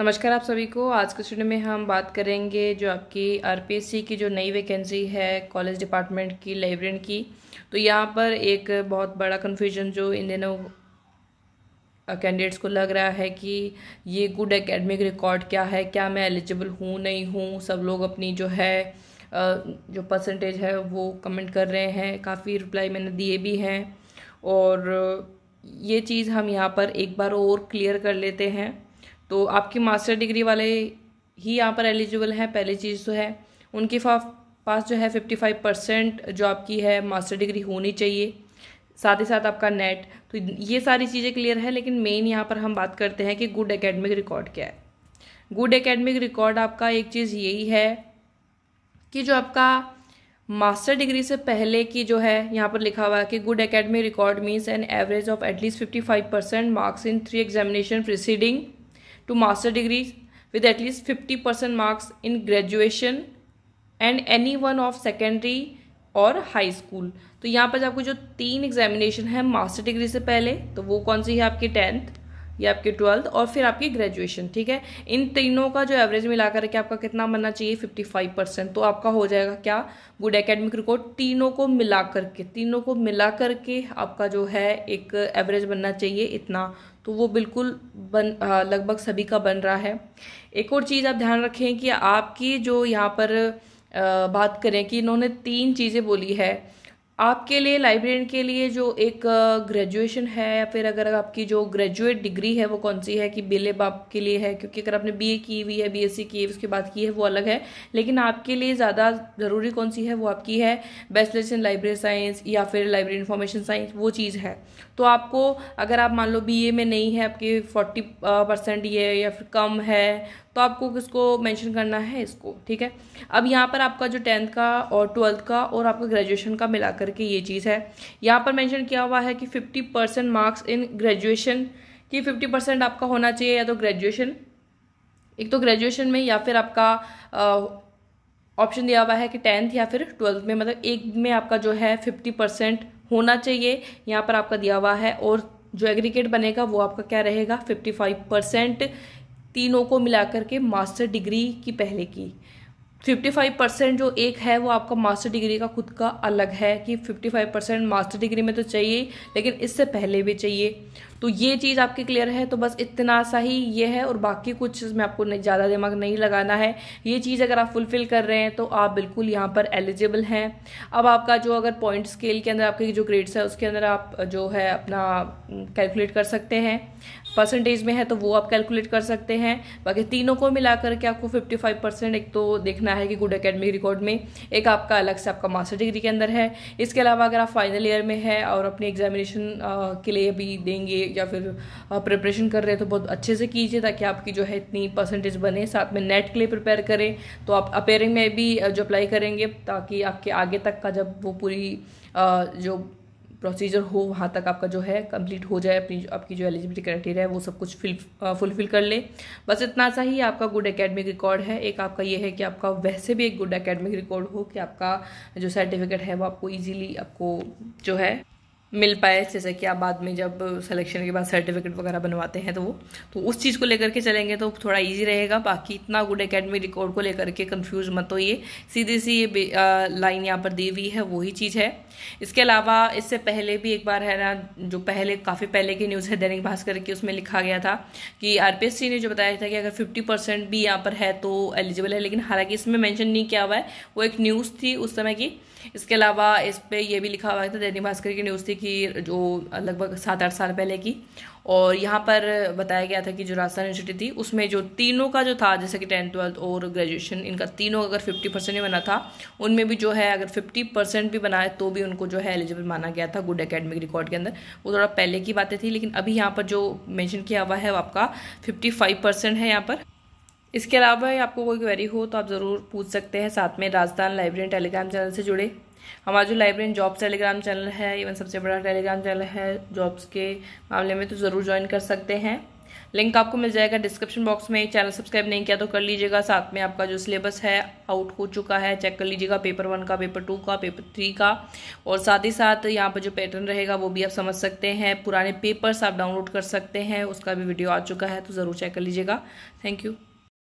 नमस्कार आप सभी को आज के स्टूडियो में हम बात करेंगे जो आपकी आरपीएससी की जो नई वैकेंसी है कॉलेज डिपार्टमेंट की लाइब्रेरियन की तो यहाँ पर एक बहुत बड़ा कन्फ्यूजन जो इन दिनों कैंडिडेट्स को लग रहा है कि ये गुड एकेडमिक रिकॉर्ड क्या है क्या मैं एलिजिबल हूँ नहीं हूँ सब लोग अपनी जो है जो परसेंटेज है वो कमेंट कर रहे हैं काफ़ी रिप्लाई मैंने दिए भी हैं और ये चीज़ हम यहाँ पर एक बार और क्लियर कर लेते हैं तो आपकी मास्टर डिग्री वाले ही यहाँ पर एलिजिबल हैं पहली चीज़ तो है उनके पास जो है फिफ्टी फाइव परसेंट जो आपकी है मास्टर डिग्री होनी चाहिए साथ ही साथ आपका नेट तो ये सारी चीज़ें क्लियर है लेकिन मेन यहाँ पर हम बात करते हैं कि गुड एकेडमिक रिकॉर्ड क्या है गुड एकेडमिक रिकॉर्ड आपका एक चीज़ यही है कि जो आपका मास्टर डिग्री से पहले की जो है यहाँ पर लिखा हुआ है कि good academic record means an average of at least fifty five percent marks in three examination preceding to master degree with at least fifty percent marks in graduation and any one of secondary और high school तो यहाँ पर आपको जो तीन examination है master degree से पहले तो वो कौन सी है आपकी टेंथ ये आपकी ट्वेल्थ और फिर आपकी ग्रेजुएशन ठीक है इन तीनों का जो एवरेज मिला करके आपका कितना बनना चाहिए फिफ्टी फाइव परसेंट तो आपका हो जाएगा क्या गुड एकेडमिक रिकॉर्ड तीनों को मिला करके तीनों को मिला करके आपका जो है एक एवरेज बनना चाहिए इतना तो वो बिल्कुल बन लगभग सभी का बन रहा है एक और चीज़ आप ध्यान रखें कि आपकी जो यहाँ पर बात करें कि इन्होंने तीन चीज़ें बोली है आपके लिए लाइब्रेरियन के लिए जो एक ग्रेजुएशन है या फिर अगर आपकी जो ग्रेजुएट डिग्री है वो कौन सी है कि बी बाप के लिए है क्योंकि अगर आपने बीए की हुई है बीएससी की है उसके बाद की है वो अलग है लेकिन आपके लिए ज़्यादा ज़रूरी कौन सी है वो आपकी है बैचलर्स इन लाइब्रेरी साइंस या फिर लाइब्रेरी इन्फॉर्मेशन साइंस वो चीज़ है तो आपको अगर आप मान लो बी में नहीं है आपके फोर्टी परसेंट ये या फिर कम है तो आपको किसको मेंशन करना है इसको ठीक है अब यहाँ पर आपका जो टेंथ का और ट्वेल्थ का और आपका ग्रेजुएशन का मिला करके ये चीज़ है यहाँ पर मैंशन किया हुआ है कि fifty percent marks in graduation कि फिफ्टी परसेंट आपका होना चाहिए या तो ग्रेजुएशन एक तो ग्रेजुएशन में या फिर आपका ऑप्शन दिया हुआ है कि टेंथ या फिर ट्वेल्थ में मतलब एक में आपका जो है फिफ्टी परसेंट होना चाहिए यहाँ पर आपका दिया हुआ है और जो एग्रीगेट बनेगा वो आपका क्या रहेगा फिफ्टी फाइव परसेंट तीनों को मिलाकर के मास्टर डिग्री की पहले की 55 परसेंट जो एक है वो आपका मास्टर डिग्री का खुद का अलग है कि 55 परसेंट मास्टर डिग्री में तो चाहिए लेकिन इससे पहले भी चाहिए तो ये चीज़ आपकी क्लियर है तो बस इतना सा ही ये है और बाकी कुछ इसमें आपको ज़्यादा दिमाग नहीं लगाना है ये चीज़ अगर आप फुलफ़िल कर रहे हैं तो आप बिल्कुल यहाँ पर एलिजिबल हैं अब आपका जो अगर पॉइंट स्केल के अंदर आपके जो ग्रेड्स है उसके अंदर आप जो है अपना कैलकुलेट mm, कर सकते हैं परसेंटेज में है तो वो आप कैलकुलेट कर सकते हैं बाकी तीनों को मिला करके आपको 55 परसेंट एक तो देखना है कि गुड एकेडमिक रिकॉर्ड में एक आपका अलग से आपका मास्टर डिग्री के अंदर है इसके अलावा अगर आप फाइनल ईयर में है और अपनी एग्जामिनेशन के लिए भी देंगे या फिर प्रिपरेशन कर रहे हैं तो बहुत अच्छे से कीजिए ताकि आपकी जो है इतनी परसेंटेज बने साथ में नेट के लिए प्रिपेयर करें तो आप अपेयरिंग में भी जो अप्लाई करेंगे ताकि आपके आगे तक का जब वो पूरी जो प्रोसीजर हो वहाँ तक आपका जो है कंप्लीट हो जाए अपनी आपकी जो एलिजिबिलिटी क्राइटेरिया है वो सब कुछ फिल फुलफिल कर ले बस इतना सा ही आपका गुड एकेडमिक रिकॉर्ड है एक आपका ये है कि आपका वैसे भी एक गुड एकेडमिक रिकॉर्ड हो कि आपका जो सर्टिफिकेट है वो आपको इजीली आपको जो है मिल पाए जैसे कि आप बाद में जब सिलेक्शन के बाद सर्टिफिकेट वगैरह बनवाते हैं तो वो तो उस चीज़ को लेकर के चलेंगे तो थोड़ा इजी रहेगा बाकी इतना गुड एकेडमी रिकॉर्ड को लेकर के कंफ्यूज मत होइए सीधी सी ये लाइन यहाँ पर दी हुई है वही चीज़ है इसके अलावा इससे पहले भी एक बार है ना जो पहले काफ़ी पहले की न्यूज़ है दैनिक भास्कर की उसमें लिखा गया था कि आर ने जो बताया था कि अगर फिफ्टी भी यहाँ पर है तो एलिजिबल है लेकिन हालांकि इसमें मैंशन नहीं किया हुआ है वो एक न्यूज़ थी उस समय की इसके अलावा इस पर यह भी लिखा हुआ था दैनिक भास्कर की न्यूज़ थी कि थी जो लगभग सात आठ साल पहले की और यहाँ पर बताया गया था कि जो राजस्थान यूनिवर्सिटी थी उसमें जो तीनों का जो था जैसे कि टेंथ ट्वेल्थ और ग्रेजुएशन इनका तीनों अगर फिफ्टी परसेंट बना था उनमें भी जो है अगर फिफ्टी परसेंट भी बनाए तो भी उनको जो है एलिजिबल माना गया था गुड एकेडमिक रिकॉर्ड के अंदर वो थोड़ा पहले की बातें थी लेकिन अभी यहाँ पर जो मैंशन किया हुआ है वो आपका फिफ्टी है यहाँ पर इसके अलावा आपको कोई क्वेरी हो तो आप ज़रूर पूछ सकते हैं साथ में राजस्थान लाइब्रेरी टेलीग्राम चैनल से जुड़े हमारा जो लाइब्रेरी जॉब्स टेलीग्राम चैनल है इवन सबसे बड़ा टेलीग्राम चैनल है जॉब्स के मामले में तो ज़रूर ज्वाइन कर सकते हैं लिंक आपको मिल जाएगा डिस्क्रिप्शन बॉक्स में चैनल सब्सक्राइब नहीं किया तो कर लीजिएगा साथ में आपका जो सिलेबस है आउट हो चुका है चेक कर लीजिएगा पेपर वन का पेपर टू का पेपर थ्री का और साथ ही साथ यहाँ पर जो पैटर्न रहेगा वो भी आप समझ सकते हैं पुराने पेपर्स आप डाउनलोड कर सकते हैं उसका भी वीडियो आ चुका है तो ज़रूर चेक कर लीजिएगा थैंक यू